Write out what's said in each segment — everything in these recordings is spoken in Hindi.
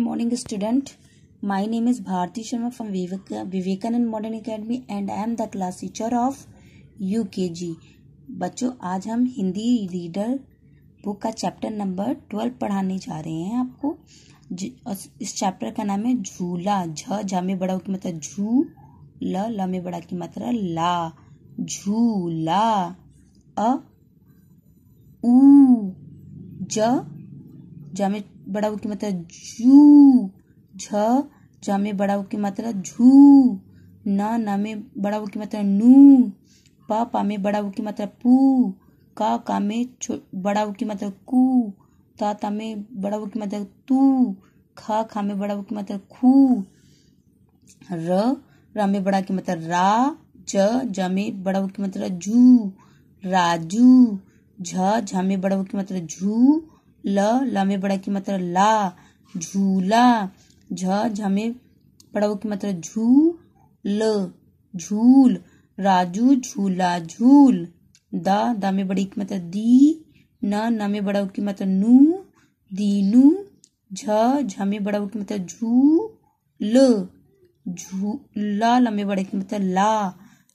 morning student my name is Bharti Sharma from Vivek Vivekananda modern academy and I am the class teacher of UKG बच्चों आज हम हिंदी रीडर बुक का चैप्टर नंबर ट्वेल्व पढ़ाने जा रहे हैं आपको इस चैप्टर का नाम है झूला झ झ में बड़ा की मात्रा झू ल ल में बड़ा की मात्रा ला झूला अ ऊ ज में बड़ा उ की मात्रा जू झ झ में बड़ा उ की मात्रा झू न ना में बड़ा उ की मात्रा नू प पा में बड़ा उ की मात्रा पू का का में बड़ा उ की मात्रा कू ता ता में बड़ा उ की मात्रा तू खा खा में बड़ा उ की मात्रा खू र रा में बड़ा की मात्रा रा ज ज में बड़ा उ की मात्रा जू राजू झ झ में बड़ा उ की मात्रा झू ल ल में बड़ा की मात्रा मतलब ला झूला झ झ में बड़ा की मात्रा मतलब झू ल झूल राजू झूला झूल द दा में बड़ी की मात्रा मतलब दी न न में बड़ा की मात्रा नू दीनू झ झ में बड़ा की मात्रा झू ल झू ला ल में बड़ा की मात्रा ला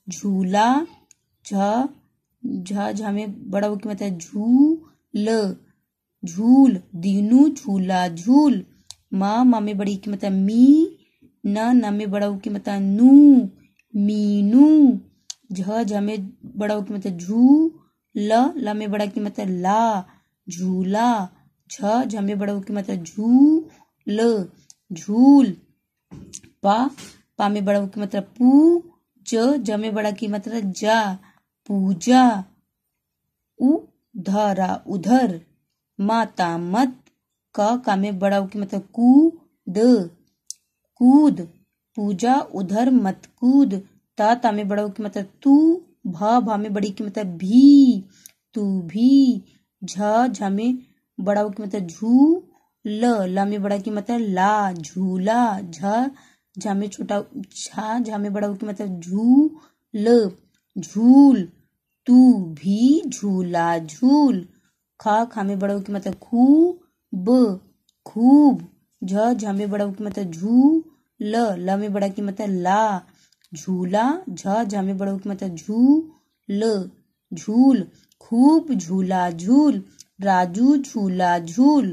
झूला झ झ झ में बड़ा की मात्रा झू ल झूल दीनू झूला झूल माँ मामे बड़ी की मत मी ना नामे बड़ा की मत नू मीनू झ झमे बड़ा की मतलब झू ल लमे बड़ा की मतलब ला झूला छ झ झमे बड़ा की मत झू ल झूल पा पा बड़ा की मतलब पू ज जमे बड़ा की मतलब जा पूजा उधरा उधर माता मत क का में बड़ा की मतलब कूद कूद पूजा उधर मत कूद ता ता में बड़ा की मतलब तू भा भा में बड़ी की मतलब भी तू भी झा झा में बड़ा की मतलब झू ल ला में बड़ा की मतलब ला झूला झा झा में छोटा झा झा में बड़ा की मतलब झू ल झूल तू भी झूला झूल खा खा में बड़ा की मतलब खू ब खूब झ झ में बड़ा की मतलब झू ल ल में बड़ा की मतलब ला झूला झ झ में बड़ा की मतलब झू ल झूल खूब झूला झूल राजू झूला झूल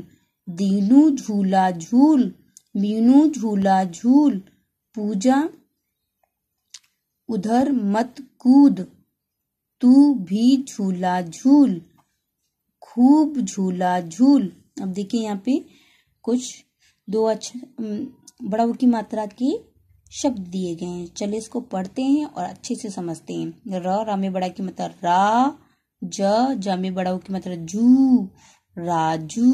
दीनू झूला झूल मीनू झूला झूल पूजा उधर मत कूद तू भी झूला झूल खूब झूला झूल अब देखिए यहाँ पे कुछ दो अच्छा बड़ा की मात्रा के शब्द दिए गए हैं चलिए इसको पढ़ते हैं और अच्छे से समझते हैं र रामे बड़ा की मात्रा रा ज जामे बड़ा की मात्रा जू राजू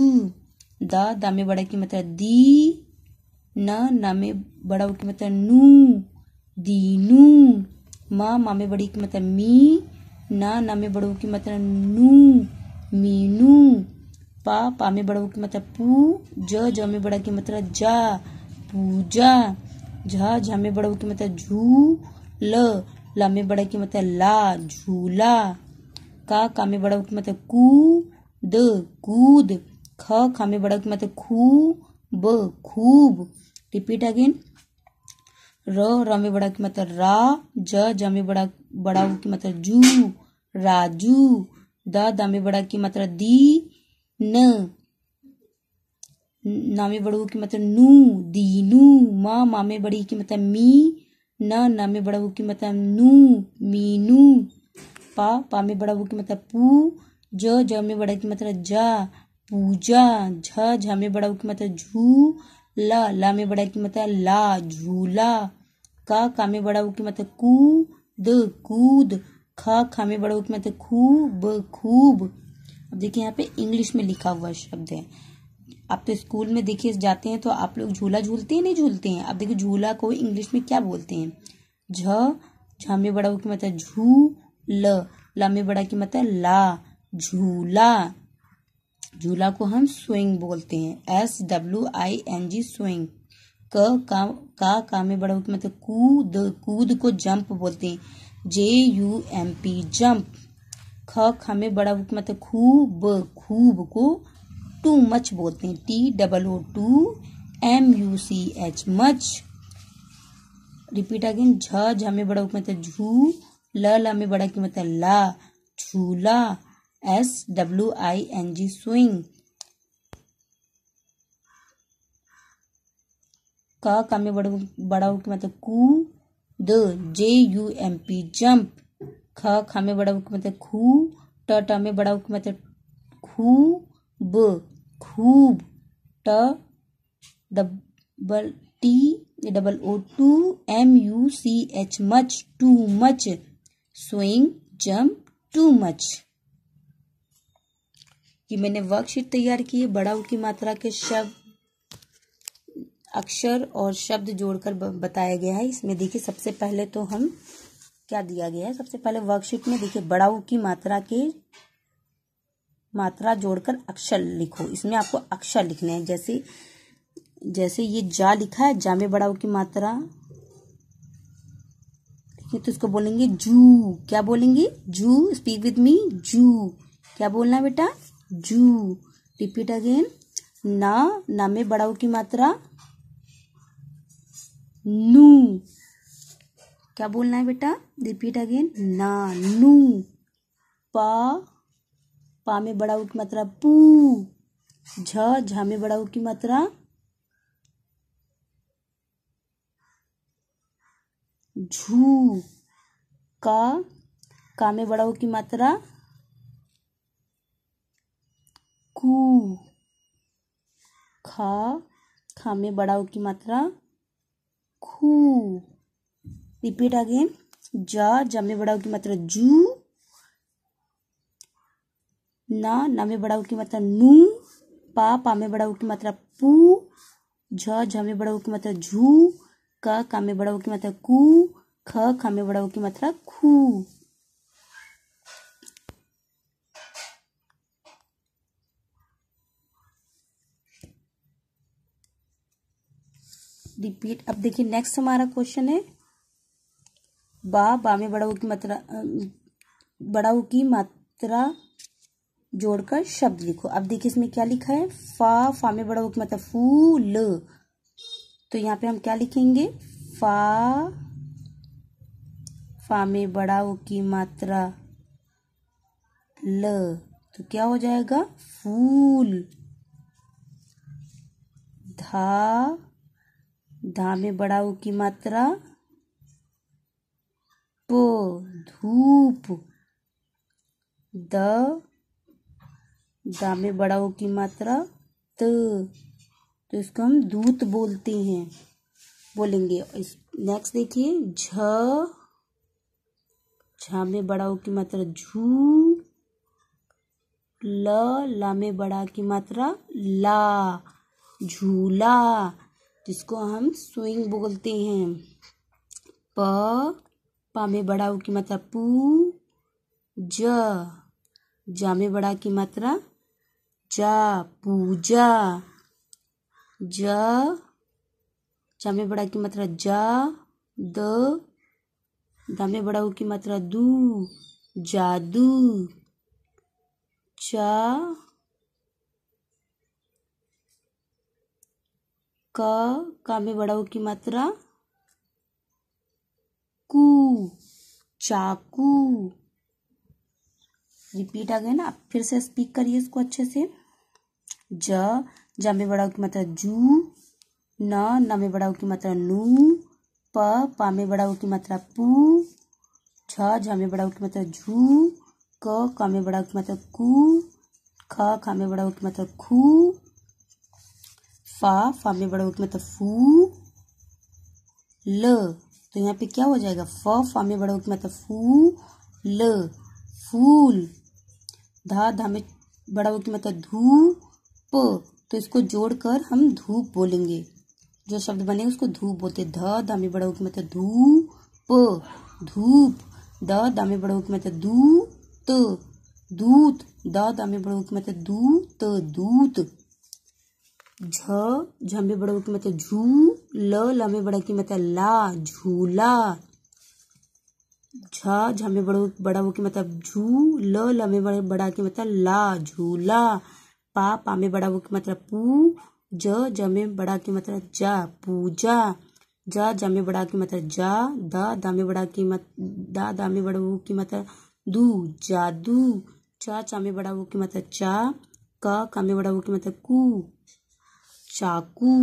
द दा बड़ा की मात्रा दी न नामे बड़ा की मात्रा नू दीनू माँ मामे बड़ी की मात्रा मी ना नामे में की मात्रा नू मीनू पा पा में बड़ा की मात्रा मतलब पू ज ज में बड़ा की मात्रा मतलब जा पूजा झा मतलब झा में बड़ा की मात्रा झू ल ला में बड़ा की मात्रा ला झूला का का में बड़ा की मात्रा कू द कूद ख खा में बड़ा की मात्रा खू ब खूब रिपीट अगेन र र में बड़ा की मात्रा रा ज ज में बड़ा बड़ा की मात्रा जू राजू द दामे बड़ा की मात्रा मतलब दी न नामे बड़ू की मात्रा मतलब नू दीनू मा मामे बड़ी की मात्रा मतलब मी न नामे बड़ा की मात्रा नू मीनू नू पा पामे बड़ाऊ की मात्रा पू ज ज बड़ा की मात्रा जा पूजा झ झमे बड़ा बड़ाऊ की मात्रा झू ला लामे बड़ा की मात्रा ला झूला का कामे में बड़ाऊ की मतलब कूद कूद ख खा में बड़ा उपमत है खूब खूब अब देखिए यहाँ पे इंग्लिश में लिखा हुआ शब्द है आप तो स्कूल में देखिए जाते हैं तो आप लोग झूला झूलते हैं नहीं झूलते हैं अब देखिए झूला को इंग्लिश में क्या बोलते हैं झ झा में बड़ा की मतलब झू ल ला में बड़ा की मतलब ला झूला झूला को हम स्विंग बोलते हैं S W I N G swing क का का, का में बड़ा की मतलब कूद कूद को जंप बोलते हैं J U M P jump ख ख में बड़ा मतलब खूब खूब को टू मच बोलते हैं T double O too M U C H much repeat again झ झ में बड़ा मतलब झू ल ल में बड़ा की मतलब ला झूला S W I N G swing क का में बड़ा बड़ा की मतलब कू द J U M P jump ख खा में बड़ा मुख्य मतलब खू ट ट में बड़ा मुख्य मतलब खूब खूब ट double T double O too M U C H much too much swing jump too much ये मैंने वर्कशीट तैयार की है बड़ा की मात्रा के शब्द अक्षर और शब्द जोड़कर बताया गया है इसमें देखिए सबसे पहले तो हम क्या दिया गया है सबसे पहले वर्कशीट में देखिए बड़ाऊ की मात्रा के मात्रा जोड़कर अक्षर लिखो इसमें आपको अक्षर लिखना है जैसे जैसे ये जा लिखा है जा में बड़ाऊ की मात्रा ठीक है तो इसको बोलेंगे जू क्या बोलेंगे जू स्पीक विद मी जू क्या बोलना है बेटा जू रिपीट अगेन ना ना में बड़ाऊ की मात्रा नू क्या बोलना है बेटा रिपीट अगेन ना नू पा पा में बड़ा ऊ की मात्रा पू झ झा में बड़ा ऊ की मात्रा झू का का में बड़ा ऊ की मात्रा कू खा खा में बड़ा ऊ की मात्रा खू रिपीट अगेन जा जा में की मात्रा जू ना ना में की मात्रा नू पा पा में की मात्रा पू झ झ में की मात्रा झू क का में की मात्रा कू ख खा में की मात्रा खू रिपीट अब देखिए नेक्स्ट हमारा क्वेश्चन है बा बा में बड़ा की मात्रा बड़ा की मात्रा जोड़कर शब्द लिखो अब देखिए इसमें क्या लिखा है फा फा में बड़ा की मात्रा फूल तो यहाँ पे हम क्या लिखेंगे फा फा में बड़ा की मात्रा ल तो क्या हो जाएगा फूल धा धा में बड़ा ऊ की मात्रा प धूप द दा में बड़ा ऊ की मात्रा त तो इसको हम दूत बोलते हैं बोलेंगे इस नेक्स्ट देखिए झ झा में बड़ा ऊ की मात्रा झू ल ला में बड़ा की मात्रा ला झूला जिसको हम स्विंग बोलते हैं प पा में बड़ा की मात्रा पू ज जा में बड़ा की मात्रा जा पूजा ज जा में बड़ा की मात्रा जा द दा में बड़ा की मात्रा दू जादू चा क का में बड़ा की मात्रा कु चाकू रिपीट आ गया ना आप फिर से स्पीक करिए इसको अच्छे से ज ज में बड़ा की मात्रा जू न न में बड़ा की मात्रा नू प पा में बड़ा की मात्रा पू छ झ में बड़ा की मात्रा झू क क में बड़ा की मात्रा कु ख खा में बड़ा की मात्रा खू फा फा में बड़ा होकर मतलब फू ल तो यहाँ पे क्या हो जाएगा फ फा में बड़ा होकर मतलब फू ल फूल धा धा में बड़ा होकर मतलब धूप तो इसको जोड़कर हम धूप बोलेंगे जो शब्द बने उसको धूप बोलते ध में बड़ा हुक मतलब धूप धूप द दामे बड़ा हुक मतलब त दूत द दामे बड़ा हुक मतलब दू दूत दूत झ झ में बड़ा की मतलब झू ल ल में बड़ा की मतलब ला झूला झ झ में बड़ा बड़ा वो की मतलब झू ल ल में बड़ा की मतलब ला झूला पा पा में बड़ा वो की मतलब पू ज ज में बड़ा की मतलब जा पूजा ज जा में बड़ा की मतलब जा द दा में बड़ा की मत दा दामे में बड़ा वो की मतलब दू जादू चा चा में बड़ा वो की मतलब चा क का में बड़ा वो की मतलब कू चाकू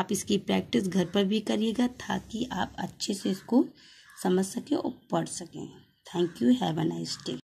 आप इसकी प्रैक्टिस घर पर भी करिएगा ताकि आप अच्छे से इसको समझ सकें और पढ़ सकें thank you have a nice day